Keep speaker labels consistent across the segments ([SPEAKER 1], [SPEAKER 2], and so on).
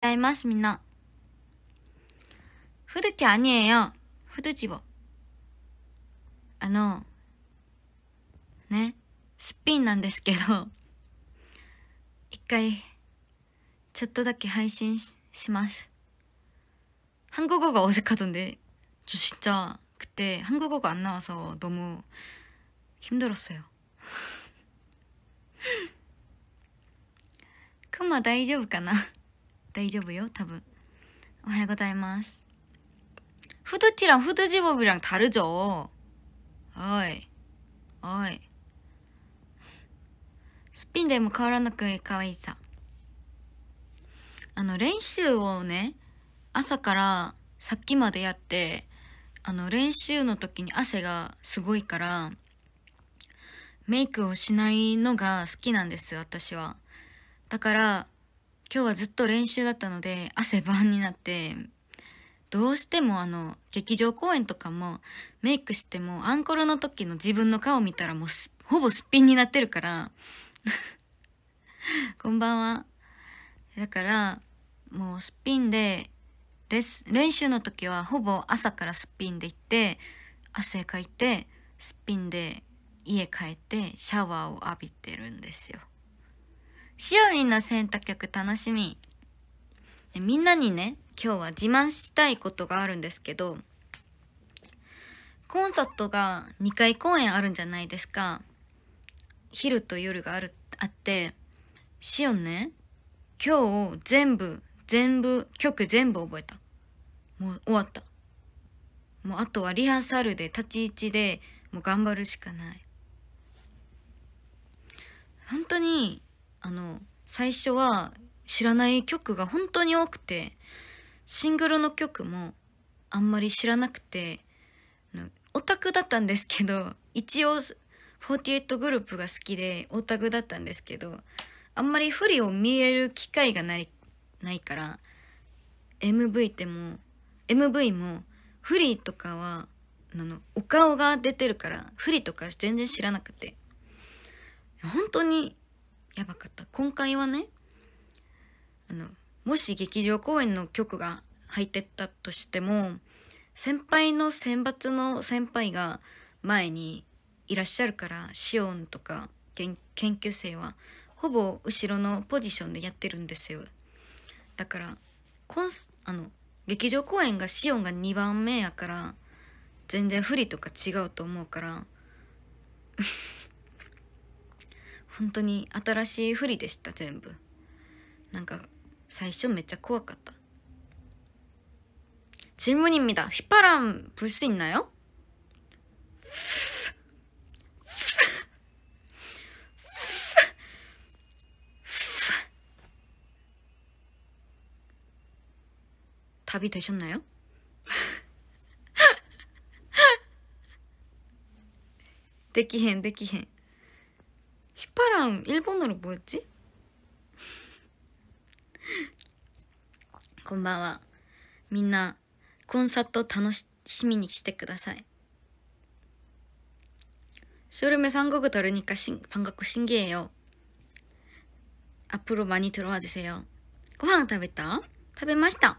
[SPEAKER 1] 잘맞습니다 후드티 아니에요. 후드집어. 아, 노. 네. 스피인 なんですけど一回、ちょっとだけ配信し,します。 한국어가 어색하던데. 저 진짜 그때 한국어가 안 나와서 너무 힘들었어요. 그마 大丈夫かな大丈夫よ多分おはようございます후드티랑후드집업이랑다르죠어이어이すっぴんでも変わらなく可愛いさあの練習をね朝からさっきまでやってあの練習の時に汗がすごいからメイクをしないのが好きなんです私はだから今日はずっと練習だったので汗ばんになってどうしてもあの劇場公演とかもメイクしてもアンコールの時の自分の顔見たらもうほぼすっぴんになってるから こんばんはだからもうすっぴんでレス練習の時はほぼ朝からすっぴんで行って汗かいてすっぴんで家帰ってシャワーを浴びてるんですよしおりんの選択曲楽しみ。みんなにね、今日は自慢したいことがあるんですけど、コンサートが2回公演あるんじゃないですか。昼と夜がある、あって、しおんね、今日全部、全部、曲全部覚えた。もう終わった。もうあとはリハーサルで立ち位置でもう頑張るしかない。本当にあの最初は知らない曲が本当に多くてシングルの曲もあんまり知らなくてオタクだったんですけど一応48グループが好きでオタクだったんですけどあんまり不利を見れる機会がないないから MV でも MV も不利とかはあのお顔が出てるから不利とか全然知らなくて本当にやばかった今回はねあのもし劇場公演の曲が入ってったとしても先輩の選抜の先輩が前にいらっしゃるからシオンとか研究生はほぼ後ろのポジションでやってるんですよだからコンスあの劇場公演がシオンが2番目やから全然不利とか違うと思うから本当に新しいふりでした全部なんか最初めっちゃ怖かった질문입니다휘파람불수있나요답이되셨나요へんできへん휘파람일본어로뭐였지건방와민나콘서트楽しみにしてください쇼름에서한국어들으니까신반갑고신기해요앞으로많이들어와주세요고항食べた食べました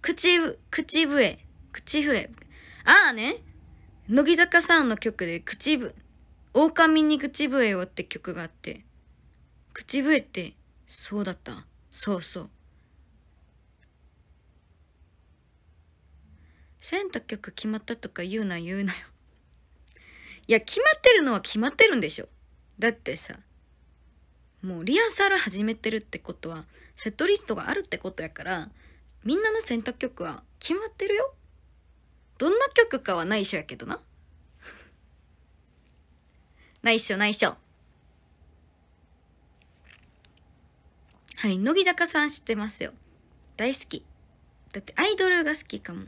[SPEAKER 1] 口、口笛、口笛。ああね、乃木坂さんの曲で口笛。狼に口笛をって曲があって、口笛って、そうだった。そうそう。選択曲決まったとか言うな言うなよ。いや、決まってるのは決まってるんでしょ。だってさ、もうリアーサル始めてるってことは、セットリストがあるってことやから、みんなの選択曲は決まってるよ。どんな曲かはなしょやけどな。ないっしょ、ないっしょ。はい、乃木坂さん知ってますよ。大好き。だってアイドルが好きかも。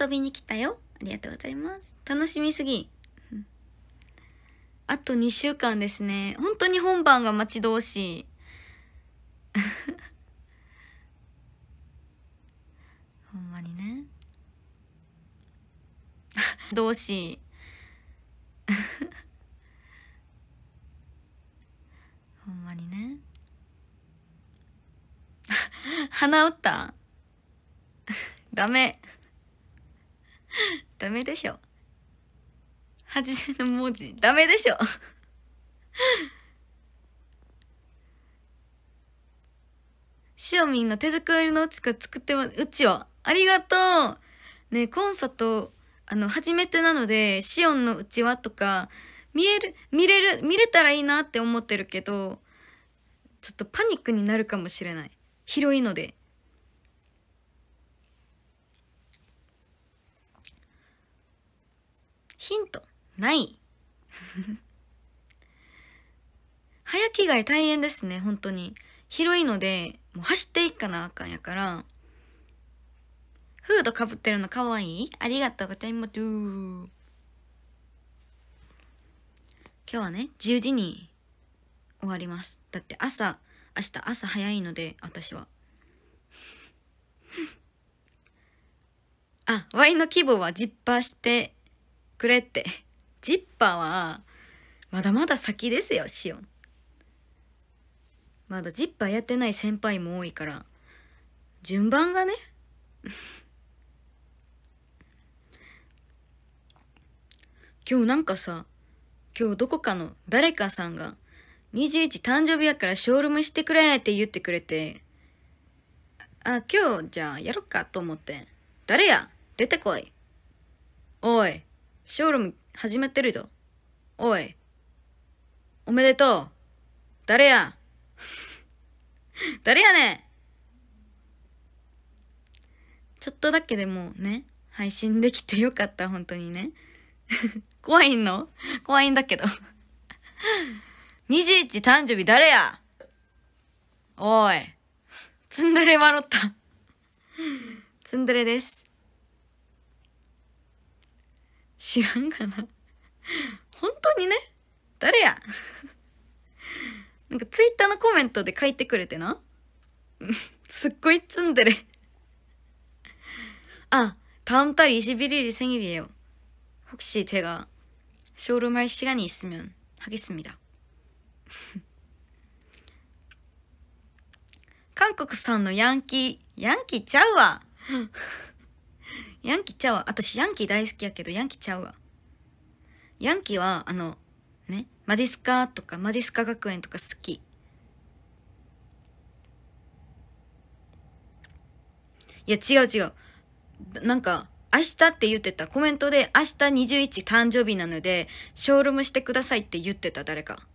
[SPEAKER 1] 遊びに来たよ。ありがとうございます。楽しみすぎ。あと2週間ですね。本当に本番が待ち遠しい。同心 ほんまにね 鼻打った ダメダメでしょ初めの文字ダメでしょしおみんの手作りのうちか作ってうちをありがとうねコンサートあの、初めてなので、シオンのうちわとか、見える、見れる、見れたらいいなって思ってるけど、ちょっとパニックになるかもしれない。広いので。ヒント、ない。早着替え大変ですね、本当に。広いので、もう走っていかなあかんやから、フードかぶってるのかわいいありがとうございます。今日はね、10時に終わります。だって朝、明日朝早いので、私は。あ、ワインの規模はジッパーしてくれって。ジッパーは、まだまだ先ですよ、シオン。まだジッパーやってない先輩も多いから、順番がね。今日なんかさ、今日どこかの誰かさんが、21誕生日やからショールームしてくれって言ってくれて、あ、今日じゃあやろっかと思って。誰や出てこい。おい、ショールーム始めてるぞ。おい、おめでとう。誰や 誰やねちょっとだけでもね、配信できてよかった、本当にね。怖いの怖いんだけど。21誕生日誰やおい。ツンデレ笑った。ツンデレです。知らんがな。本当にね誰やなんかツイッターのコメントで書いてくれてな。すっごいツンデレあ、タウンタリー、シビリリ、セギリエよ。혹시제가쇼룸할시간이있으면하겠습니다 한국産のヤンキーちゃうわヤンキーちゃうわ。私、ヤンキー大好きやけど、ヤンキーちゃうわ。ヤンキーは、あの、ね、マディスカとか、マディスカ学園とか好き。いや、違う違う。なんか、明日って言ってた。コメントで、明日21誕生日なので、ショールームしてくださいって言ってた、誰か。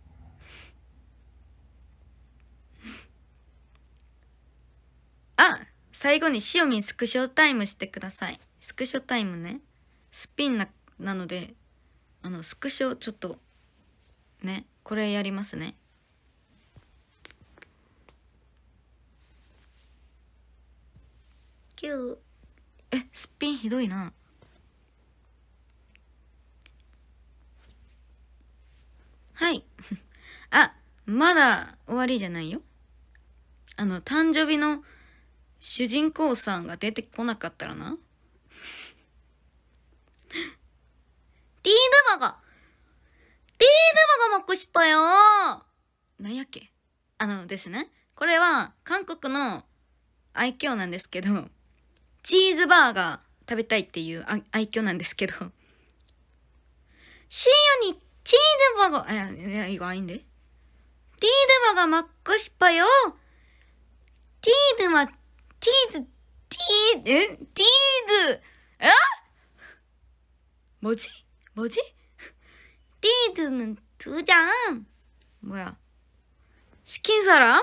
[SPEAKER 1] あ最後にしおみんスクショタイムしてください。スクショタイムね。スピンな、なので、あの、スクショちょっと、ね、これやりますね。キュー。えすっぴんひどいなはい あまだ終わりじゃないよあの誕生日の主人公さんが出てこなかったらな ティーダマがティーダマゴもくしっぱよなんやっけあのですねこれは韓国の愛嬌なんですけどチーズバーガー食べたいっていう愛嬌なんですけど。深夜にチーズバーガー、え、いや、いがいいんで。チーズバーガーマックスパよ。チーズは、チーズ、チーズ、えチーズ、え文字文字チーズの、つじゃん。뭐 야。 チキンサラ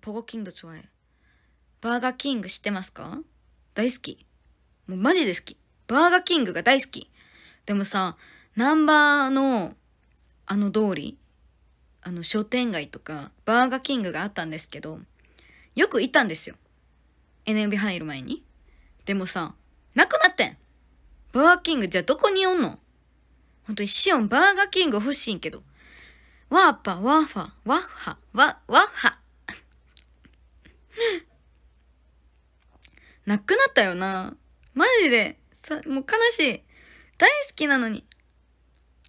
[SPEAKER 1] 버거킹도좋아해キン킹知ってますか大好き。もうマジで好き。バーガーキングが大好き。でもさ、ナンバーのあの通り、あの商店街とか、バーガーキングがあったんですけど、よくいたんですよ。NMB 入る前に。でもさ、なくなってんバーガーキングじゃどこにおんのほんとにシオンバーガーキング欲しいんけど。ワーパ、ワーファ、ワッハ、ワ、ワッハ。なくなったよな。マジで、さ、もう悲しい。大好きなのに.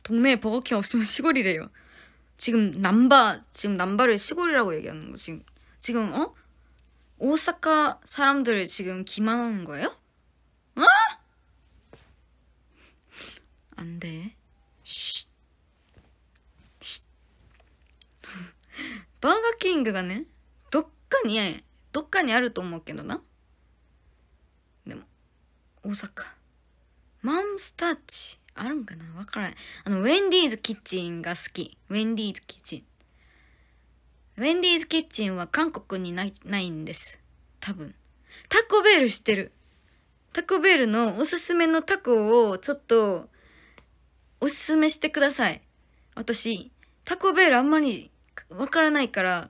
[SPEAKER 1] 동네에 버거킹 없으면 시골이래요. 지금 남바, 지금 남바를 시골이라고 얘기하는 거 지금. 지금 어? 오사카 사람들을 지금 기만하는 거예요? 어? 안 돼. 쉿. 쉿. 버거킹 그거는 독간이야. どっかにあると思うけどなでも大阪マンスタッチあるんかなわからないあのウェンディーズキッチンが好きウェンディーズキッチンウェンディーズキッチンは韓国にないないんです多分タコベール知ってるタコベールのおすすめのタコをちょっとおすすめしてください私タコベールあんまりわからないから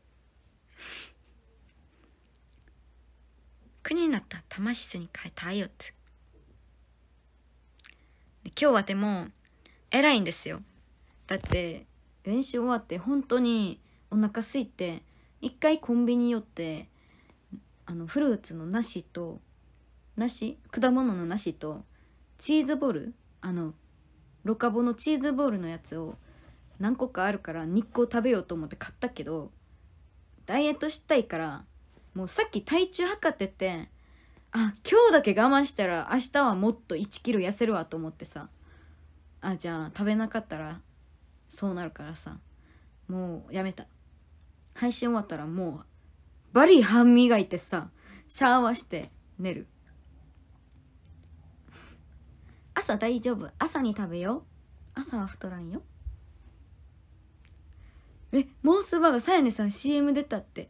[SPEAKER 1] になった多質に変えたいよって今日はでも偉いんですよだって練習終わって本当にお腹空いて一回コンビニ寄ってあのフルーツの梨と梨果物の梨とチーズボールあのロカボのチーズボールのやつを何個かあるから日光食べようと思って買ったけどダイエットしたいからもうさっき体重測っててあ今日だけ我慢したら明日はもっと1キロ痩せるわと思ってさあじゃあ食べなかったらそうなるからさもうやめた配信終わったらもうバリ歯磨いてさシャワーして寝る朝大丈夫朝に食べよう朝は太らんよえモンスバーガーさやねさん CM 出たって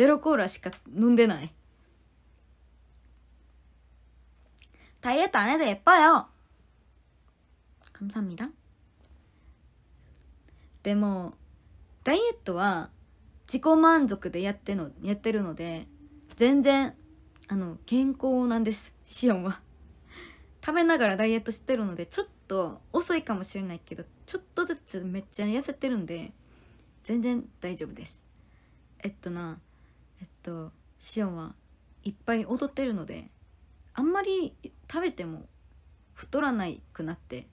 [SPEAKER 1] ゼロコーラしか飲んでない다이어트안해도예뻐요감사합니다でもダイエットは自己満足でやってのやってるので全然あの健康なんですシオンは食べながらダイエットしてるのでちょっと遅いかもしれないけどちょっとずつめっちゃ痩せてるんで全然大丈夫ですえっとなとシオンはいっぱい踊ってるのであんまり食べても太らないくなって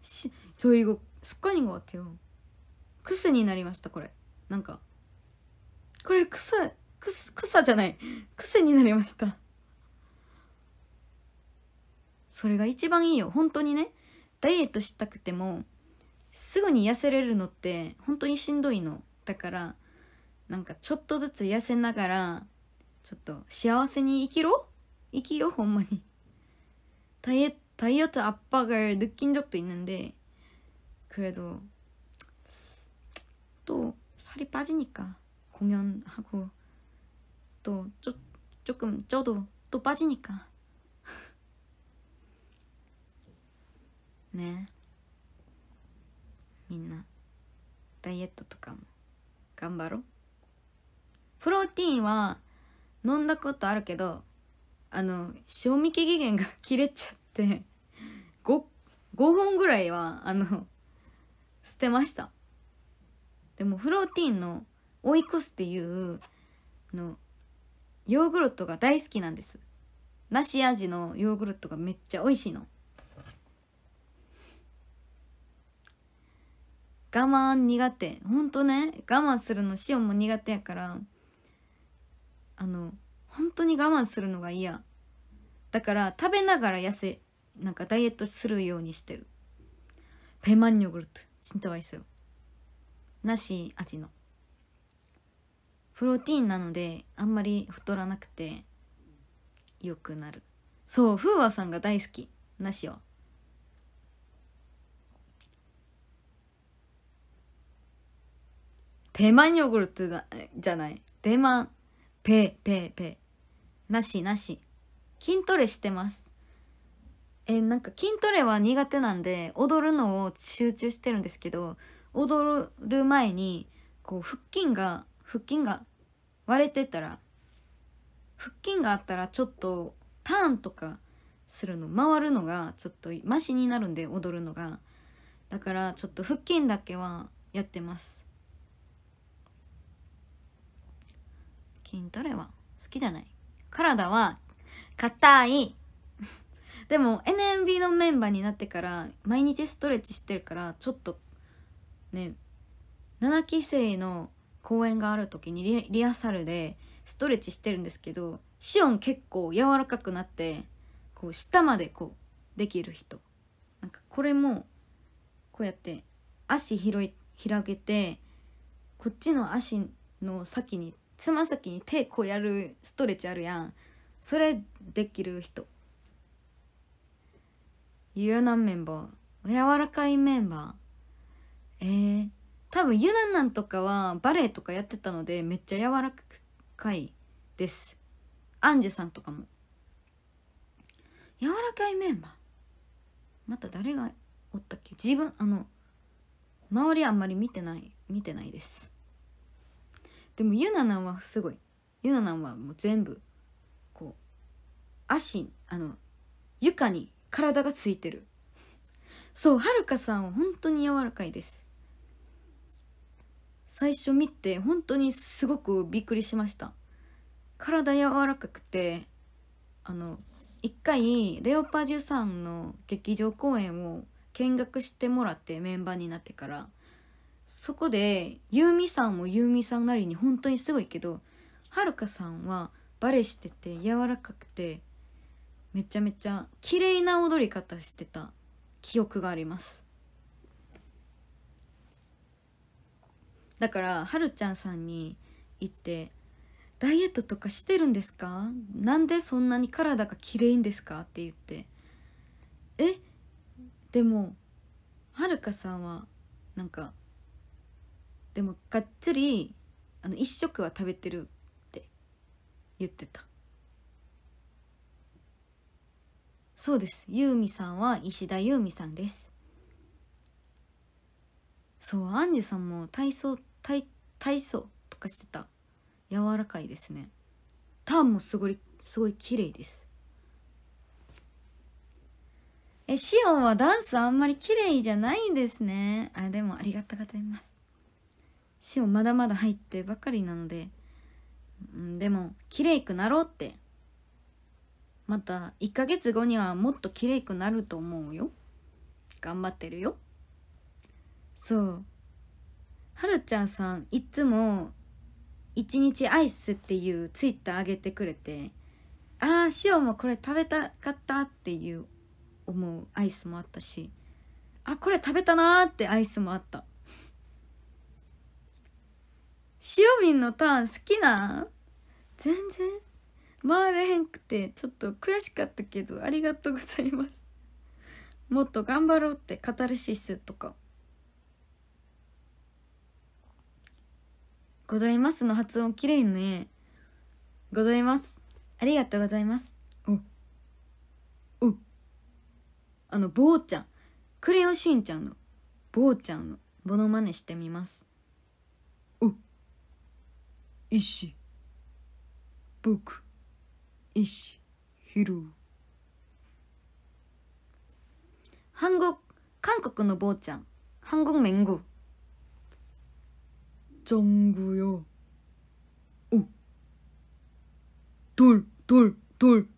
[SPEAKER 1] しっかり습관わってよク癖になりましたこれなんかこれ癖クサじゃない癖になりましたそれが一番いいよ本当にねダイエットしたくてもすぐに痩せれるのって本当にしんどいのだから なんかちょっとずつ痩せながらちょっと幸せに生きろ生きよほんまに다이어트, 다이어트 압박을 느낀 적도 있는데 그래도 또 살이 빠지니까 공연하고 또 쪼, 조금 쪄도 또 빠지니까 네 민나 다이어트 とかも頑張ろうプロテインは飲んだことあるけどあの賞味期限が切れちゃって 5, 5本ぐらいはあの捨てましたでもフローティンのオイコスっていうのヨーグルトが大好きなんです梨味のヨーグルトがめっちゃ美味しいの我慢苦手ほんとね我慢するの塩も苦手やからあの本当に我慢するのが嫌だから食べながら痩せなんかダイエットするようにしてるペマンヨグルトんと맛い어よ。なし味のプロテインなのであんまり太らなくてよくなるそう風和さんが大好きなしはマンヨーグルト、じゃないマンペペペなしなし筋トレしてますえなんか筋トレは苦手なんで踊るのを集中してるんですけど踊る前にこう腹筋が腹筋が割れてたら腹筋があったらちょっとターンとかするの回るのがちょっとマシになるんで踊るのがだからちょっと腹筋だけはやってます筋トレは好きじゃない体は硬い でも NMB のメンバーになってから毎日ストレッチしてるからちょっとね7期生の公演がある時にリハーサルでストレッチしてるんですけどシオン結構柔らかくなってこう下までこうできる人なんかこれもこうやって足広い広げてこっちの足の先につま先に手こうやるストレッチあるやんそれできる人ユナンメンバー柔らかいメンバーえー、多分ユナンんとかはバレエとかやってたのでめっちゃ柔らかいですアンジュさんとかも柔らかいメンバーまた誰がおったっけ自分あの周りあんまり見てない見てないですでもゆななんはすごいゆななんはもう全部こう足あの床に体がついてるそうはるかさんは本当に柔らかいです最初見て本当にすごくびっくりしました体柔らかくてあの一回レオパジュさんの劇場公演を見学してもらってメンバーになってからそこでユーミさんもユーミさんなりに本当にすごいけどはるかさんはバレしてて柔らかくてめちゃめちゃ綺麗な踊り方してた記憶がありますだからはるちゃんさんに行って「ダイエットとかしてるんですかなんでそんなに体が綺麗んですか?」って言って「えでもはるかさんはなんかでもがっつりあの一食は食べてるって言ってたそうですユーミさんは石田ユーミさんですそうアンジュさんも体操体体操とかしてた柔らかいですねターンもすごいすごい綺麗ですえシオンはダンスあんまり綺麗じゃないんですねあでもありがとうございます塩まだまだ入ってばっかりなので、うん、でも綺麗くなろうってまた1ヶ月後にはもっと綺麗くなると思うよ頑張ってるよそうはるちゃんさんいつも1日アイスっていうツイッターあげてくれてああしおもこれ食べたかったっていう思うアイスもあったしあこれ食べたなーってアイスもあったしおみんのターン好きなん全然回れへんくてちょっと悔しかったけどありがとうございますもっと頑張ろうってカタルシスとかございますの発音きれいねございますありがとうございますおおあのぼうちゃんクレヨンしんちゃんのぼうちゃんのものまねしてみます 이씨僕이씨 히루 한국 한국의 노보짱 한국 맹구 정구요 오돌돌돌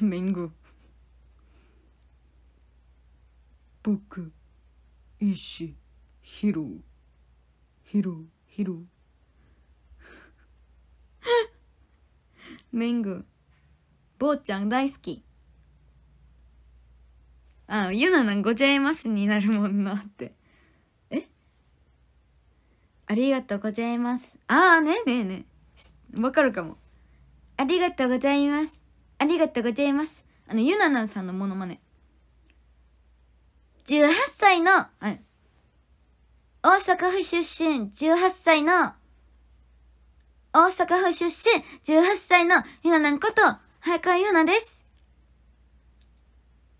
[SPEAKER 1] 맹구 보크 이씨 ヒルヒルヒルメング坊ちゃん大好きあゆななんごちゃいますになるもんなってえありがとうございますああねえねえねえわかるかもありがとうございますありがとうございますあのゆななんさんのモノマネ18歳のあ大阪府出身18歳の、大阪府出身18歳のひななんこと、早川優なです。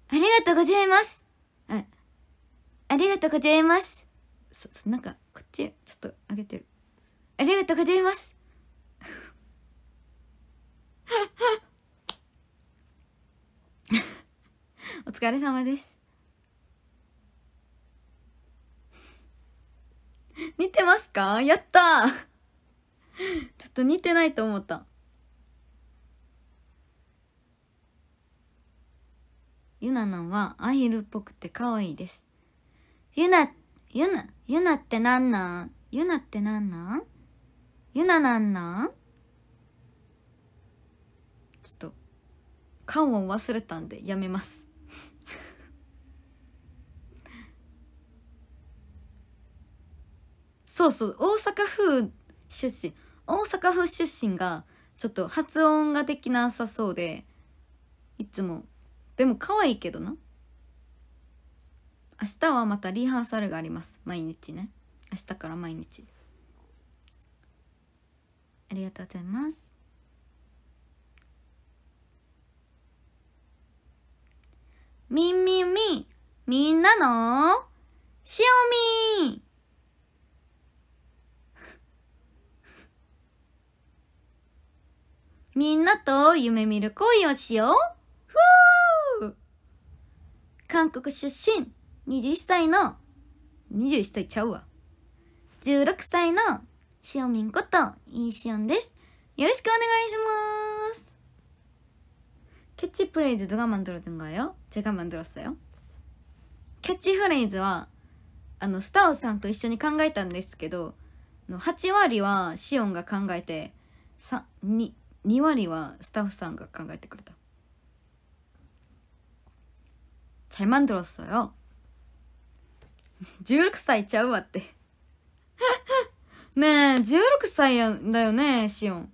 [SPEAKER 1] ありがとうございます。あ、ありがとうございます。そ、そ、なんか、こっち、ちょっと上げてる。ありがとうございます。お疲れ様です。似てますかやったーちょっと似てないと思った。ゆななんはアヒルっぽくて可愛いです。ゆな、ゆな、ゆなってなんなんゆなってなんなんゆななんなんちょっと、顔を忘れたんでやめます。そうそう大阪府出身大阪府出身がちょっと発音ができなさそうでいつもでも可愛いけどな明日はまたリハーサルがあります毎日ね明日から毎日ありがとうございますみんみんみみんなのしおみみんなと夢見る恋をしようふぅ韓国出身21歳の21歳ちゃうわ16歳のしおみんこといいしおんですよろしくお願いします캐치프레이즈누가만들어준거요제가만들었어요キャッチフレーズはあのスターさんと一緒に考えたんですけど8割はシオンが考えて 3, 2, 2割はスタッフさんが考えてくれた잘만들었어요16歳ちゃうわってねえ16歳やだよねしおん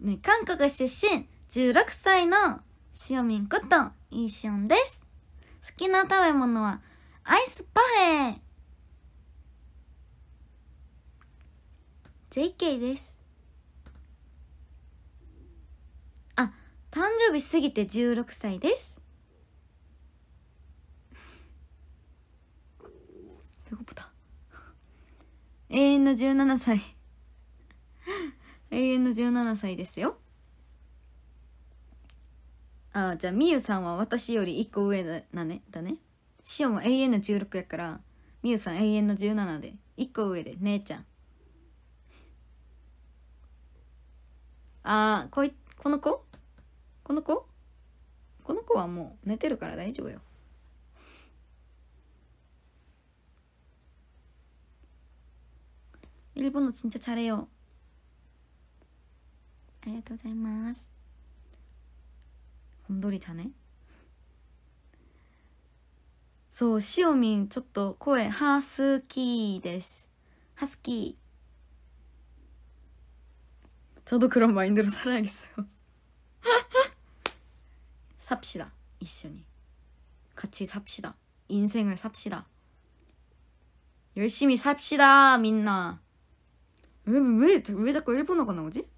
[SPEAKER 1] ね韓国出身16歳のしおみんこといいしおんです好きな食べ物はアイスパフェ JK ですあ誕生日過ぎて16歳ですペコタ永遠の17歳永遠の17歳ですよあじゃあみゆさんは私より1個上だなねだねしおも永遠の16やからみゆさん永遠の17で1個上で姉ちゃんあーこいこの子この子この子はもう寝てるから大丈夫よのちんちゃちゃれよありがとうございます本取りちゃねそうしおみんちょっと声ハスキーですハスキー 저도 그런 마인드로 살아야겠어요. 삽시다. 이슈니. 같이 삽시다. 인생을 삽시다. 열심히 삽시다, 민나. 왜, 왜, 왜 자꾸 일본어가 나오지?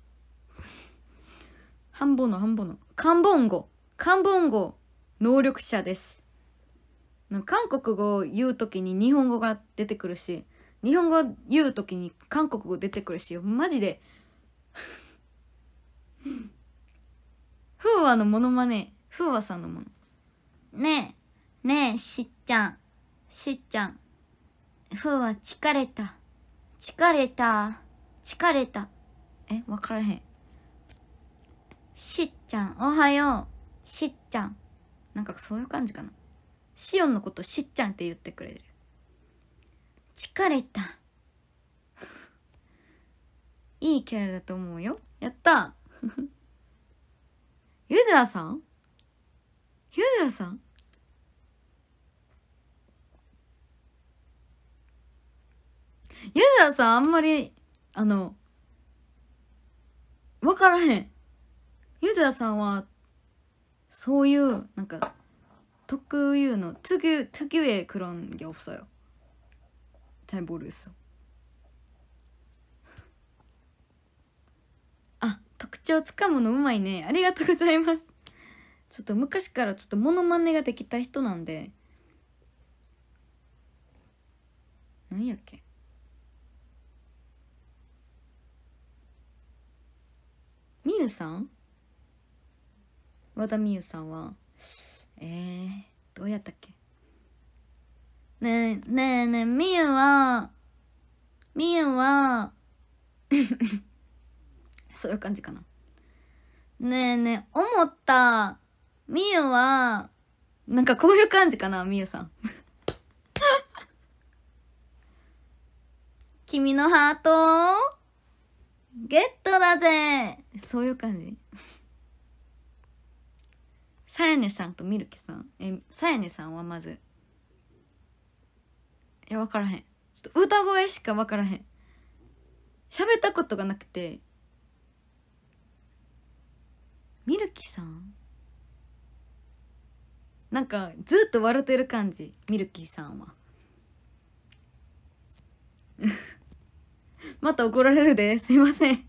[SPEAKER 1] 한번어, 한번어. 한번고, 한번고, 노력자 です.韓国語言う時に日本語が出てくるし、日本語言う時に韓国語出てくるし、マジで う和のモノマネう和さんのものねえねえしっちゃんしっちゃんう和疲れた疲れた疲れたえ分からへんしっちゃんおはようしっちゃんなんかそういう感じかなしおんのことしっちゃんって言ってくれる疲れたいいキャラだと思うよやったゆずらさんゆずらさんゆずらさんあんまりあの分からへんゆずらさんはそういうなんか特有の特특유특유의그런게없어요잘모르겠어特徴つかむのうまいねありがとうございますちょっと昔からちょっとモノマネができた人なんで何やっけみゆさん和田みゆさんはえー、どうやったっけねえねえねえみゆはみゆはそういう感じかな。ねえねえ、思った、みゆは、なんかこういう感じかな、みゆさん。君のハートを、ゲットだぜそういう感じ。さやねさんとみるきさん。え、さやねさんはまず。え、や、わからへん。ちょっと歌声しかわからへん。喋ったことがなくて、みるきさんなんかずっと笑ってる感じミルキーさんは また怒られるですいません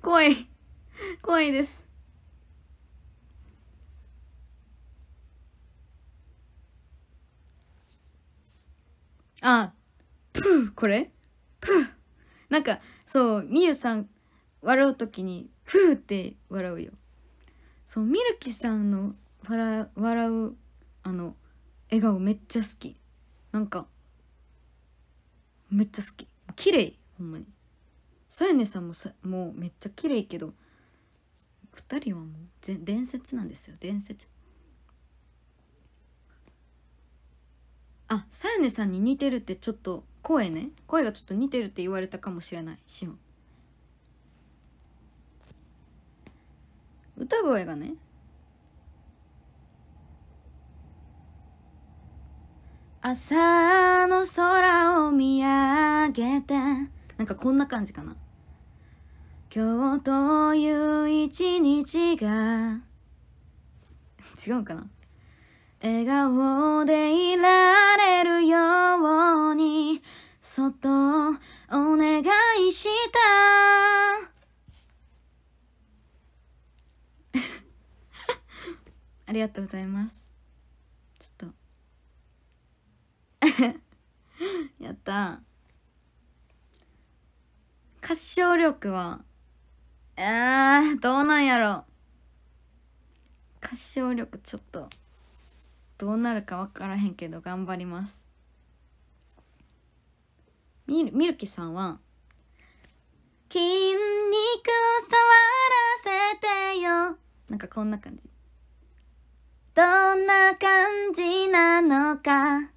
[SPEAKER 1] 怖い怖いですあプーこれプーなんかそうみゆさん笑うときにプーって笑うよそうミルキさんの笑うあの笑顔めっちゃ好きなんかめっちゃ好き綺麗ほんまにさやねさんもさもうめっちゃ綺麗けど2人はもう伝説なんですよ伝説あさやねさんに似てるってちょっと声ね声がちょっと似てるって言われたかもしれないしおん歌声がね朝の空を見上げてなんかこんな感じかな今日という一日が 違うかな笑顔でいられるようにそっとお願いしたありがとうございますちょっと やった歌唱力はえー、どうなんやろ歌唱力ちょっとどうなるか分からへんけど頑張りますミルみるきさんは「筋肉を触らせてよ」なんかこんな感じどんな感じなのか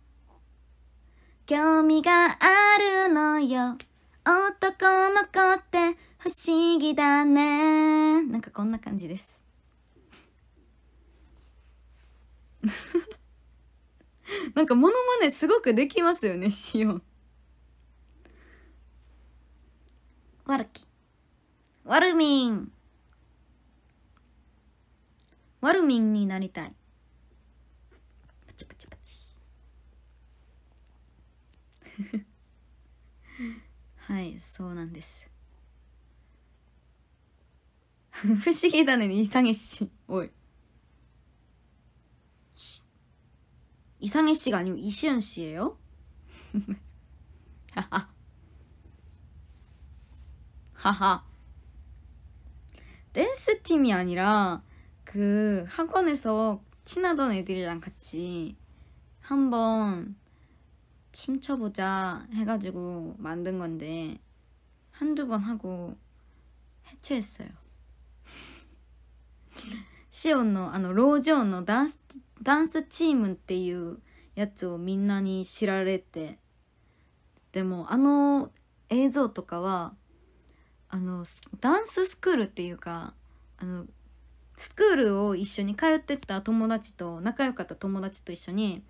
[SPEAKER 1] 興味があるのよ男の子って不思議だねなんかこんな感じです なんかモノマネすごくできますよねし悪き悪みん悪みんになりたい はいそうなんです 不思議だね이상해 씨おい 이상해 씨가 아니고 이시은 씨예요? 하하 하하 댄스 팀이 아니라 그 학원에서 친하던 애들이랑 같이 한번 춤춰보자해가지고만든건데한두번하고해체했어요シオンのあのョンのダンスダンスチームっていうやつをみんなに知られてでもあの映像とかはあのダンススクールっていうかあのスクールを一緒に通ってた友達と仲良かった友達と一緒に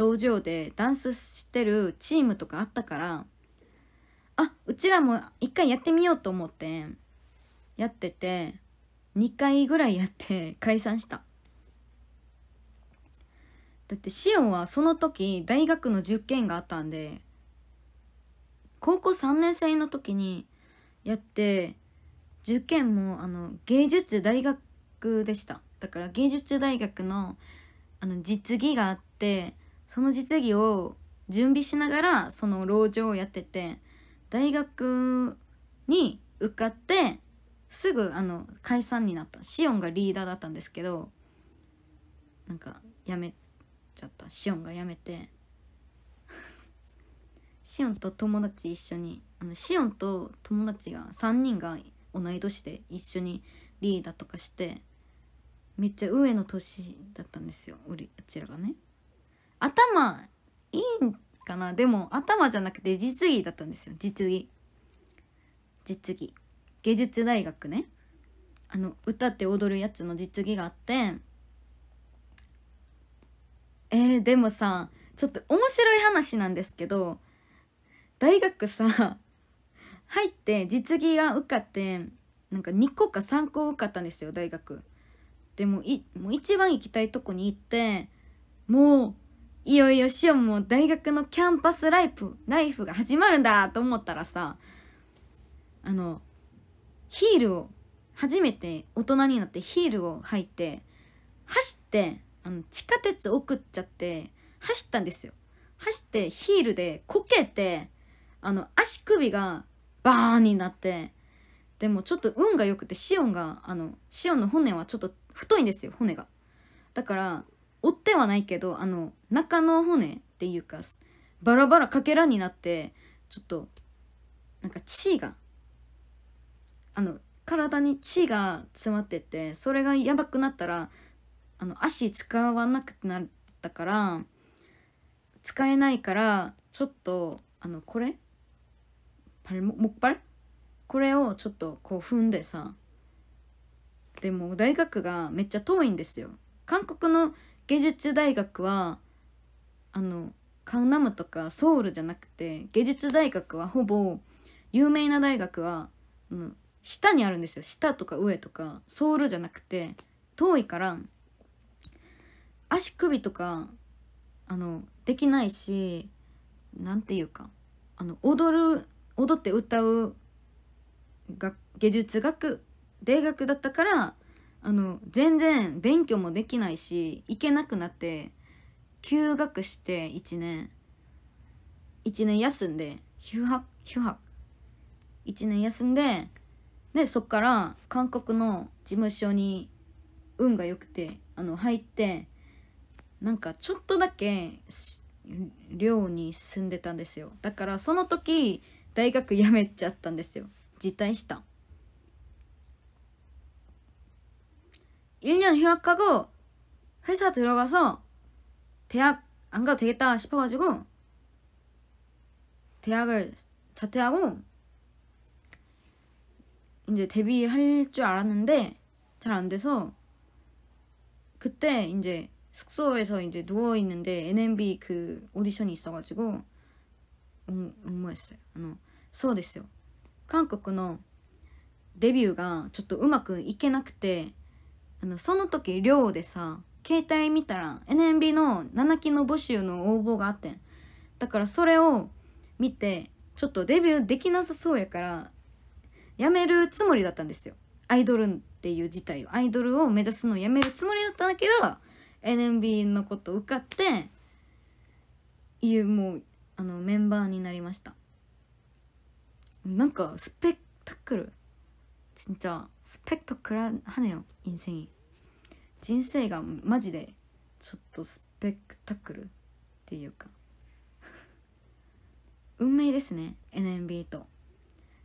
[SPEAKER 1] 路上でダンスしてるチームとかあったからあうちらも一回やってみようと思ってやってて2回ぐらいやって解散しただってシオンはその時大学の受験があったんで高校3年生の時にやって受験もあの芸術大学でしただから芸術大学のあの実技があってその実技を準備しながらその籠城をやってて大学に受かってすぐあの解散になったシオンがリーダーだったんですけどなんかやめちゃったシオンがやめて シオンと友達一緒にあのシオンと友達が3人が同い年で一緒にリーダーとかしてめっちゃ上の年だったんですようちらがね。頭いいんかなでも頭じゃなくて実技だったんですよ実技実技芸術大学ねあの歌って踊るやつの実技があってえー、でもさちょっと面白い話なんですけど大学さ入って実技が受かってなんか2個か3個受かったんですよ大学でもいもう一番行きたいとこに行ってもういよいよしおも大学のキャンパスライフライフが始まるんだと思ったらさあのヒールを初めて大人になってヒールを履いて走ってあの地下鉄送っちゃって走ったんですよ走ってヒールでこけてあの足首がバーンになってでもちょっと運が良くてシオンがあのシオンの骨はちょっと太いんですよ骨がだから折ってはないけどあの中の骨っていうかバラバラかけらになってちょっとなんか血があの体に血が詰まっててそれがやばくなったらあの足使わなくなったから使えないからちょっとあのこれパルモモッパルこれをちょっとこう踏んでさでも大学がめっちゃ遠いんですよ韓国の芸術大学はあのカンナムとかソウルじゃなくて芸術大学はほぼ有名な大学は、うん、下にあるんですよ下とか上とかソウルじゃなくて遠いから足首とかあのできないし何て言うかあの踊る踊って歌う芸術学大学だったからあの全然勉強もできないし行けなくなって休学して1年1年休んで休泊休泊1年休んででそっから韓国の事務所に運が良くてあの入ってなんかちょっとだけ寮に住んでたんですよだからその時大学辞めちゃったんですよ辞退した 1년 휴학하고 회사 들어가서 대학 안 가도 되겠다 싶어가지고 대학을 자퇴하고 이제 데뷔할 줄 알았는데 잘 안 돼서 그때 이제 숙소에서 이제 누워 있는데 NMB 그 오디션이 있어가지고 응, 응모했어요. 아, 수어 됐어요. 한국のデビューがちょっとうまくて あのその時寮でさ携帯見たら NMB の7期の募集の応募があってんだからそれを見てちょっとデビューできなさそうやからやめるつもりだったんですよアイドルっていう事態をアイドルを目指すのをやめるつもりだったんだけど NMB のこと受かっていうもうあのメンバーになりましたなんかスペクタクル진짜스펙터클하네요인생이진세가마지데ちょっとスペクタクルっていうか運命ですね NMB と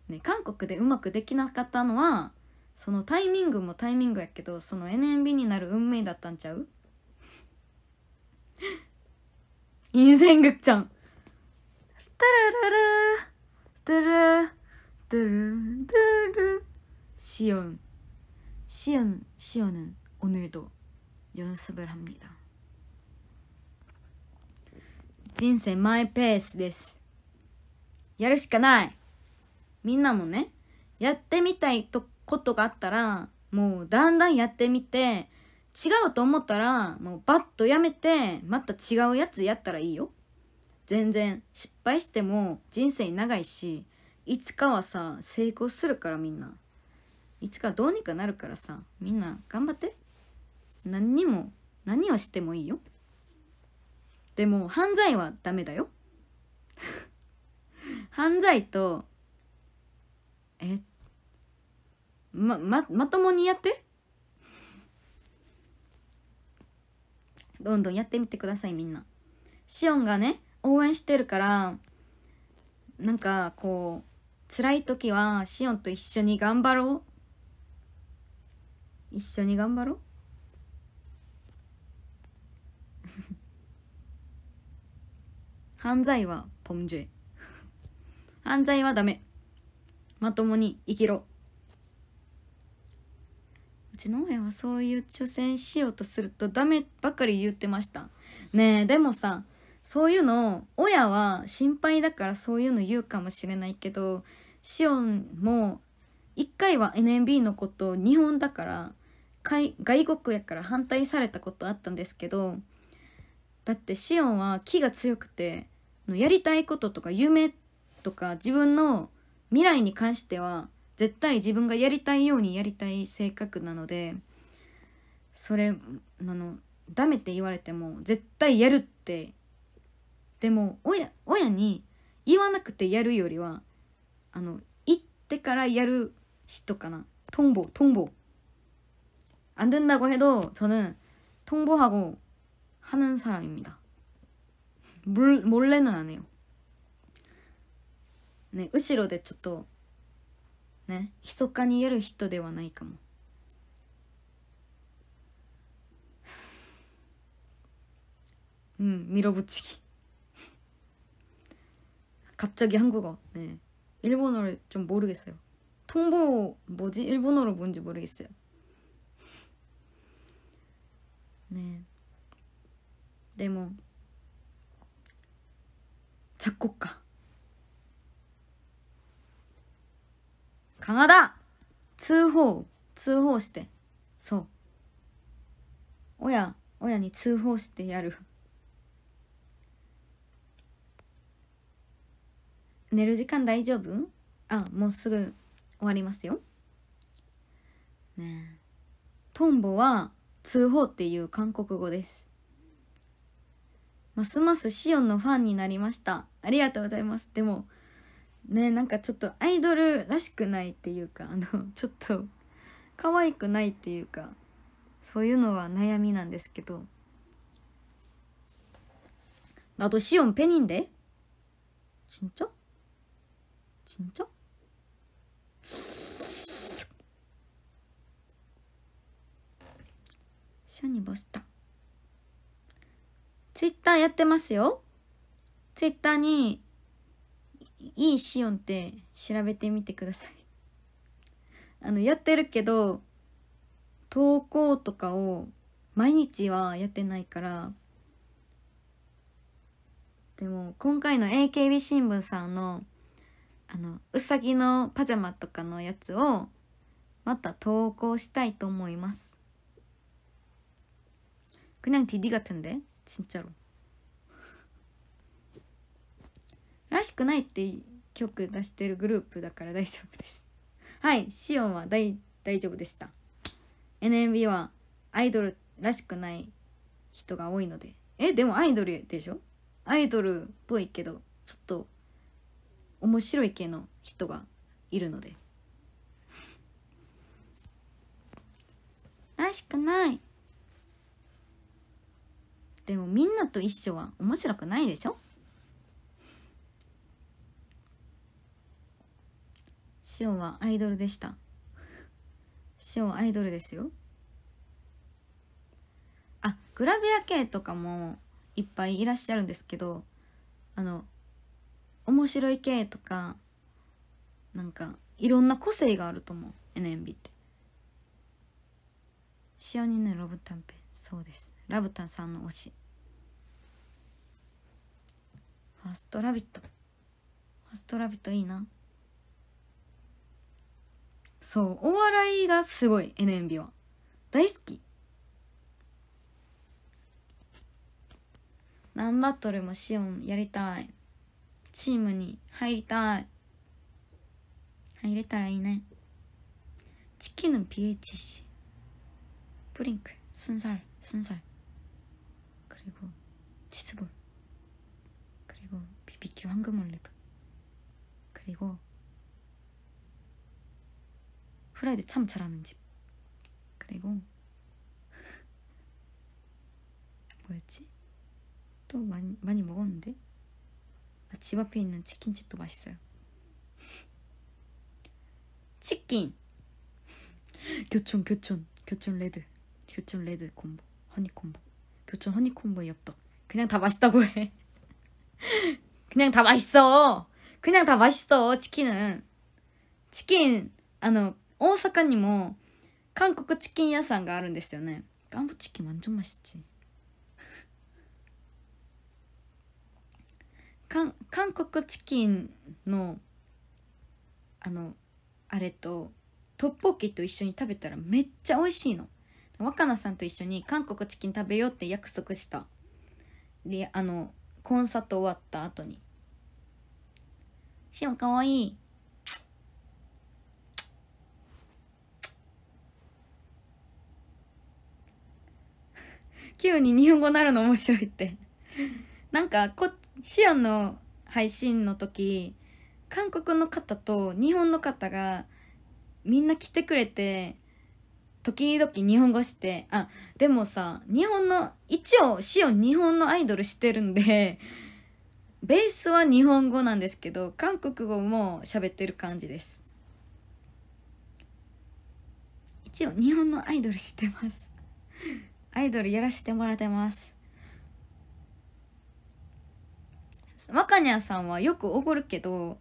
[SPEAKER 1] ね韓国でうまくできなかったのはそのタイミングもタイミングやけどその NMB になる運命だったんちゃうインンセ인생극장따라라라따라따라따라시연시연시연은오늘도연습을합니다人生マイペースです。やるしかないみんなもね、やってみたいとことがあったら、もうだんだんやってみて、違うと思ったら、もうバッとやめて、また違うやつやったらいいよ。全然失敗しても人生長いし、いつかはさ、成功するからみんな。いつかどうにかなるからさみんな頑張って何にも何をしてもいいよでも犯罪はダメだよ 犯罪とえまままともにやってどんどんやってみてくださいみんなシオンがね応援してるからなんかこう辛い時はシオンと一緒に頑張ろう一緒に頑張ろう 犯罪はポムジエ犯罪はダメまともに生きろうちの親はそういう挑戦しようとするとダメばっかり言ってましたねえでもさそういうの親は心配だからそういうの言うかもしれないけどシオンも一回は NMB のこと日本だから外国やから反対されたことあったんですけどだってシオンは気が強くてやりたいこととか夢とか自分の未来に関しては絶対自分がやりたいようにやりたい性格なのでそれあのダメって言われても絶対やるってでも親親に言わなくてやるよりはあの言ってからやる人かなトンボトンボ。안 된다고 해도 저는 통보하고 하는 사람입니다. 몰, 몰래는 안 해요. 네, 으시로 대ち도 네, 희소카니 예를 히토 대와 나이까 뭐. 음, 밀어붙이기. 갑자기 한국어. 네. 일본어를 좀 모르겠어요. 통보 뭐지? 일본어로 뭔지 모르겠어요. ねでも着こっかカナダ通報通報してそう親親に通報してやる寝る時間大丈夫あもうすぐ終わりますよねえトンボは通報っていう韓国語ですますますシオンのファンになりましたありがとうございますでもねなんかちょっとアイドルらしくないっていうかあのちょっと可愛くないっていうかそういうのは悩みなんですけどあと、ペニンでちんちょちんちょシャニボスタ。ツイッターやってますよ。ツイッターに、いいシオンって調べてみてください。あの、やってるけど、投稿とかを毎日はやってないから、でも今回の AKB 新聞さんのあのうさぎのパジャマとかのやつをまた投稿したいと思います그냥디디같은데진짜로らしくないって曲出してるグループだから大丈夫ですはいシオンは大大丈夫でした NMB はアイドルらしくない人が多いのでえでもアイドルでしょアイドルっぽいけどちょっと面白い系の人がいるのでらしくないでもみんなと一緒は面白くないでしょシオはアイドルでしたシはアイドルですよあグラビア系とかもいっぱいいらっしゃるんですけどあの面白い系とかなんかいろんな個性があると思う NMB って塩にのロブ短編そうですラブタンさんの推しファーストラビットファーストラビットいいなそうお笑いがすごい NMB は大好き何バトルもシオンやりたいチームに入りたい入れたらいいねチキンの PHC プリンクスンサル 그리고 치즈볼 그리고 BBQ 황금올리브 그리고 후라이드 참 잘하는 집 그리고 뭐였지? 또 많이, 많이 먹었는데? 아, 집 앞에 있는 치킨집도 맛있어요 치킨! 교촌 교촌 교촌 레드 교촌 레드 콤보 허니 콤보 교촌 허니콤보의 엽떡 그냥 다 맛있다고 해 그냥 다 맛있어 그냥 다 맛있어 치킨은 치킨 아노 오사카니 뭐 한국 치킨 야상가 あるんですよね 깐부 네. 치킨 완전 맛있지 한, 한국 치킨 のあのあれとトッポッキと一緒に食べたらめっちゃ美味しいの若菜さんと一緒に韓国チキン食べようって約束したであのコンサート終わった後に「しおンかわいい」急に日本語なるの面白いってなんかこシオンの配信の時韓国の方と日本の方がみんな来てくれて時々日本語してあでもさ日本の一応シオン日本のアイドルしてるんで ベースは日本語なんですけど韓国語も喋ってる感じです一応日本のアイドルしてます アイドルやらせてもらってます若にゃさんはよくおごるけど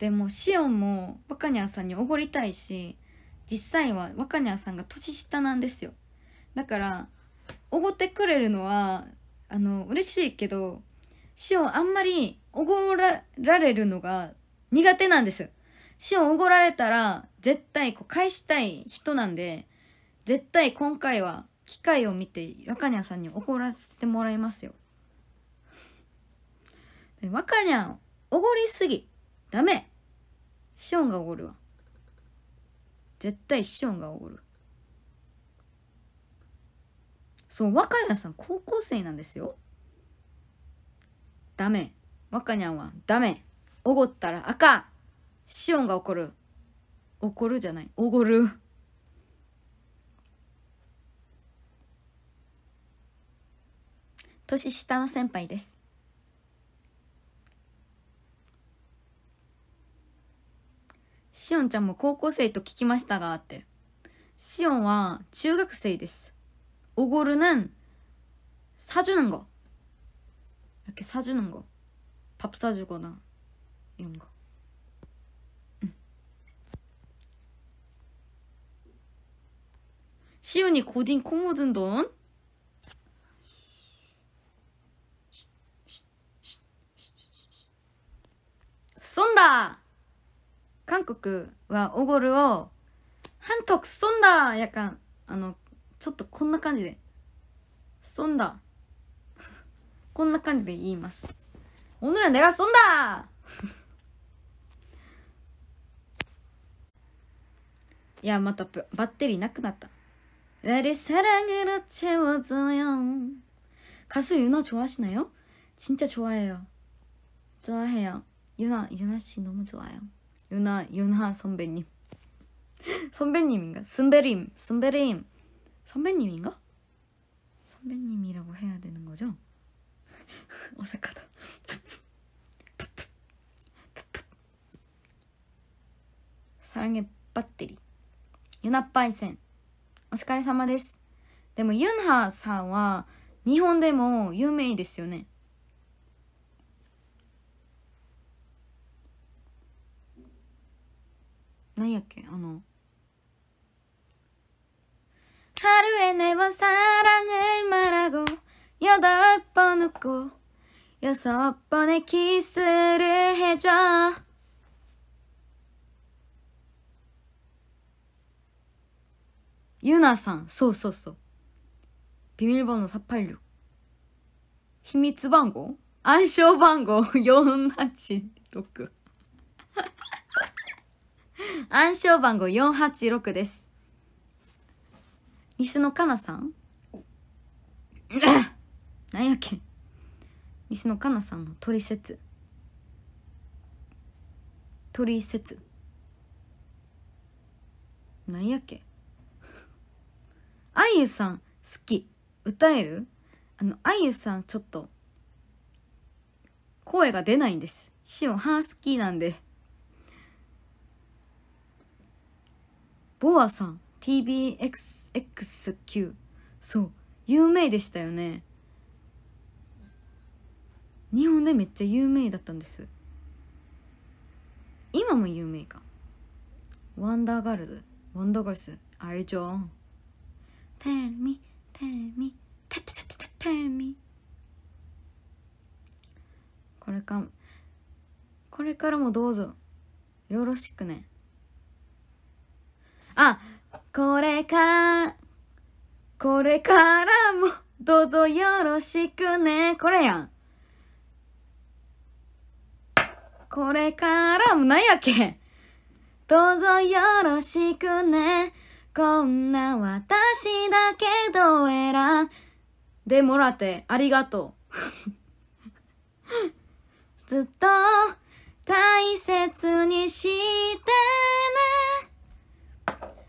[SPEAKER 1] でもシオンも若にゃさんにおごりたいし実際は若にゃさんが年下なんですよだからおごってくれるのはあの嬉しいけど塩あんまりおごられるのが苦手なんです塩オンおごられたら絶対こう返したい人なんで絶対今回は機会を見て若にゃさんにごらせてもらいますよ若にゃんおごりすぎダメシオンがおごるわ絶対師匠がおごるそう若菜さん高校生なんですよダメ若にゃんはダメおごったらあかんオンが怒る怒るじゃないおごる年下の先輩です しおんちゃんも高校生と聞きましたがって。しおんは中学生です。おごる는사주는 거。 이렇게사주는 거。 밥んしおんにコーディンコ딩ズン은돈 韓国はおごるを「ハントクそんだ!」やかんあのちょっとこんな感じで「そんだ」こんな感じで言います「おぬらはねがそんだ!」いやまたバッテリーなくなった「나를사랑으로채워줘な、ちん유나좋아하시나요진짜좋아해요좋아해ゆな、나유나씨너무좋아よ。 은하 윤하 선배님 선배님인가? 선배님 선배님 선배님인가? 선배님이라고 해야 되는 거죠? 어색하다 사랑의 배터리 유나 빠이센 오스카레 사마ですでもユンハさんは日本でも有名ですよね 何やっけあの「春へねばさらぐまらご여덟 번 웃고 여섯 번의 키스를 해줘 유나상 소소소 비밀번호 486 히미츠방고暗証番号486 暗証番号486です。西野かなさん何 やっけ西野かなさんのトリセツ。トリセツ。何やっけあゆさん好き。歌えるあの、あゆさんちょっと声が出ないんです。シオンハースキーなんで。ボアさん TBXXQ そう有名でしたよね日本でめっちゃ有名だったんです今も有名かワンダーガールズワンダーガールズ愛情 Tell me tell me t tell me これかこれからもどうぞよろしくねあこれかこれからもどうぞよろしくねこれやんこれからもなんやっけどうぞよろしくねこんな私だけど選んでもらってありがとうずっと大切にしてね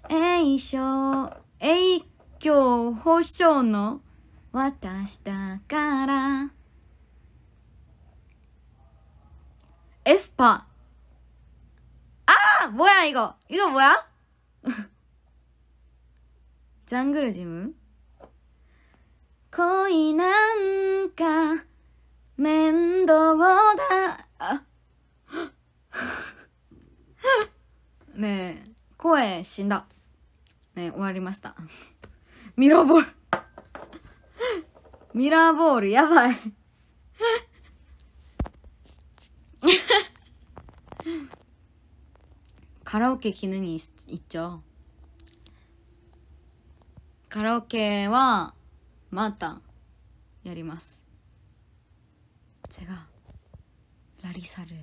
[SPEAKER 1] えいしょ、えいきょう、ほしょうの、わたしたから。エスパ。あーもやいご。いごもや ジャングルジム恋なんか、面倒だ。ねえ、声死んだ。ね、終わりました。ミラーボール ミラーボール、やばい カラオケぬに行っちゃおう。カラオケは、また、やります。違う。ラリサル、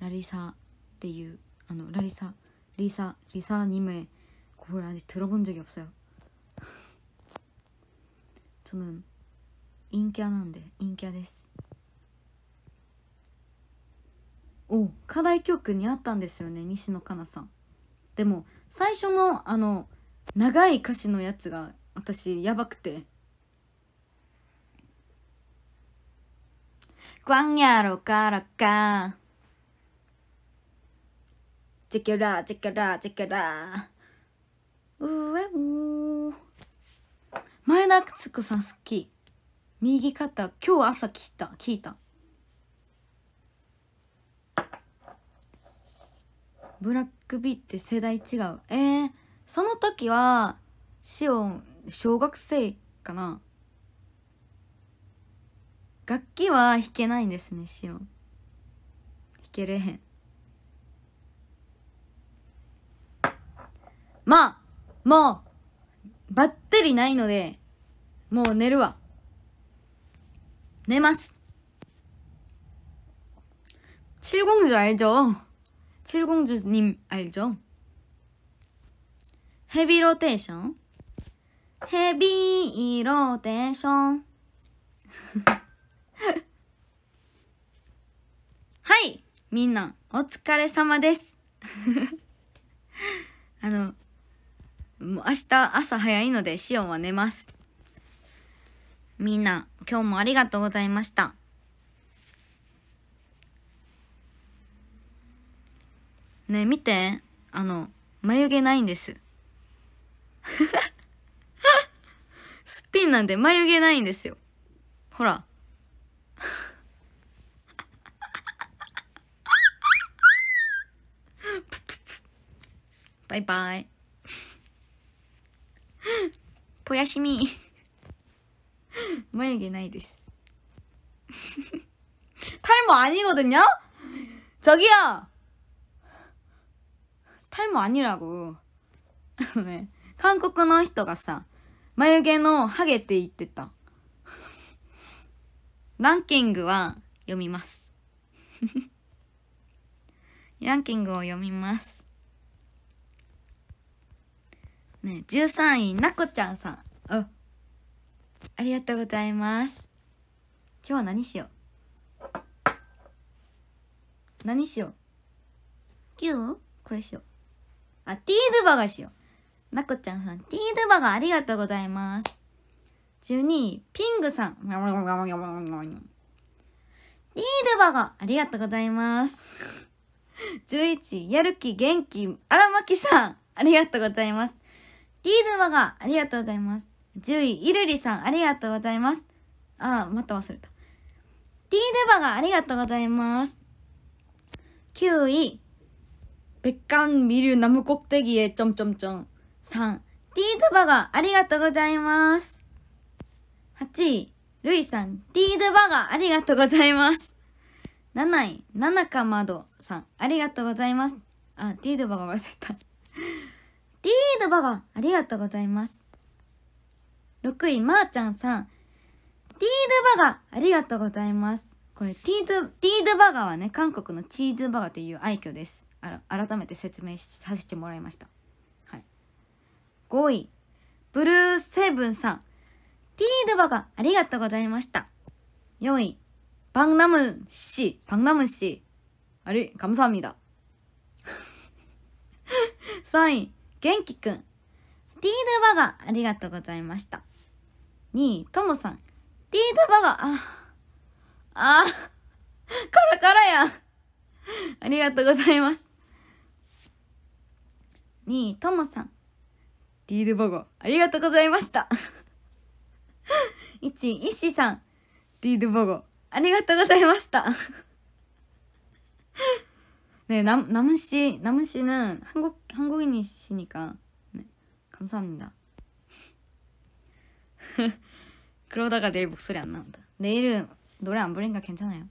[SPEAKER 1] ラリサっていう、あの、ラリサ、リサ、リサ2名。그걸아직들어본적이없어요저는인기하나인데인기야ですお課題曲にあったんですよね西野カナさんでも最初のあの長い歌詞のやつが私やばくて「クワンやろからか」「チェケラチェケラチェケラ」うえう前田敦子さん好き右肩今日朝聞いた聞いたブラックビーって世代違うえー、その時はシオン小学生かな楽器は弾けないんですねシオン弾けれへんまあもう、ばったりないので、もう寝るわ。寝ます。七五公主알죠七公主님알죠ヘビーローテーションヘビーローテーション。はい、みんな、お疲れ様です。あの、明日朝早いのでシオンは寝ます。みんな、今日もありがとうございました。ね見て。あの、眉毛ないんです。すっぴんなんで眉毛ないんですよ。ほら。バイバイ。ぽやしみ眉毛ないです탈모아니거든요저기요탈모아니라고네한국の人がさ眉毛のハゲって言ってたングは読みますランキングを読みます。ね、13位、なこちゃんさん。あ、ありがとうございます。今日は何しよう何しようギこれしよう。あ、ティードゥバガしよう。なこちゃんさん、ティードゥバガありがとうございます。12位、ピングさん。ティードゥバガありがとうございます。11 位、やる気、元気、荒牧さん。ありがとうございます。ディーズマがありがとうございます。10位、イルリさん、ありがとうございます。あー、また忘れた。ディーデバがありがとうございます。9位、別館見ルナムコテギエちょんちょんちょん。3、ディーデバがありがとうございます。8位、ルイさん、ディーデバがありがとうございます。7位、ナナカマドさん、ありがとうございます。あ、ディーデバが忘れた。ードバガありがとうございます。6位、まー、あ、ちゃんさん。ティードバガー、ありがとうございます。これ、ティード、ティードバガーはね、韓国のチーズバガーという愛嬌です。あら、改めて説明させてもらいました。はい。5位、ブルーセブンさん。ティードバガー、ありがとうございました。4位、バンナムシ、バンナムシ。あれ、감사합니 다。 3 位、元気くん。ティードバガ、ありがとうございました。2位、ともさん。ティードバガ、あ、あ、カラカラやん。ありがとうございます。2位、ともさん。ティードバガ、ありがとうございました。1位、いっしさん。ティードバガ、ありがとうございました。네남남은씨남은씨는한국한국인이시니까네감사합니다 그러다가내일목소리안나온다내일은노래안부르니까괜찮아요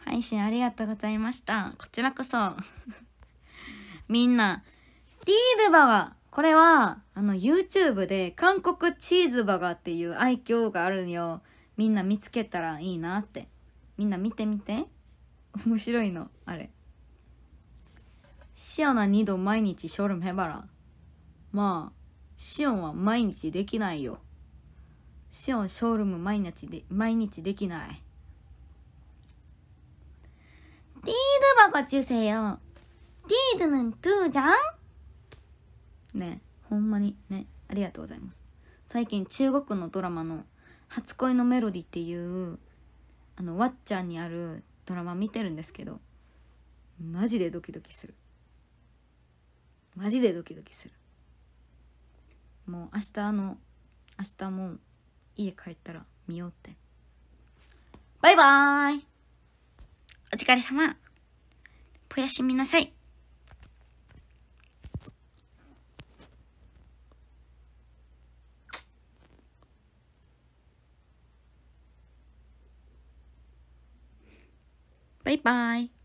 [SPEAKER 1] 하配信、ありがとうございましたこちらこそみんなティーズバガこれはあの YouTube で韓国チーズバガっていう愛嬌があるよみんな見つけたらいいなってみんな見てみて面白いのあれシアナ2度毎日ショルムヘバラまあシオンは毎日できないよシオンショールーム毎日で毎日できないディードバコチュセよディードのトゥーじゃんねほんまにねありがとうございます最近中国のドラマの「初恋のメロディ」っていうあのわっちゃんにあるドラマ見てるんですけどマジでドキドキするマジでドキドキするもう明日の明日も家帰ったら見ようってバイバーイお疲れ様おやすみなさいバイバイ。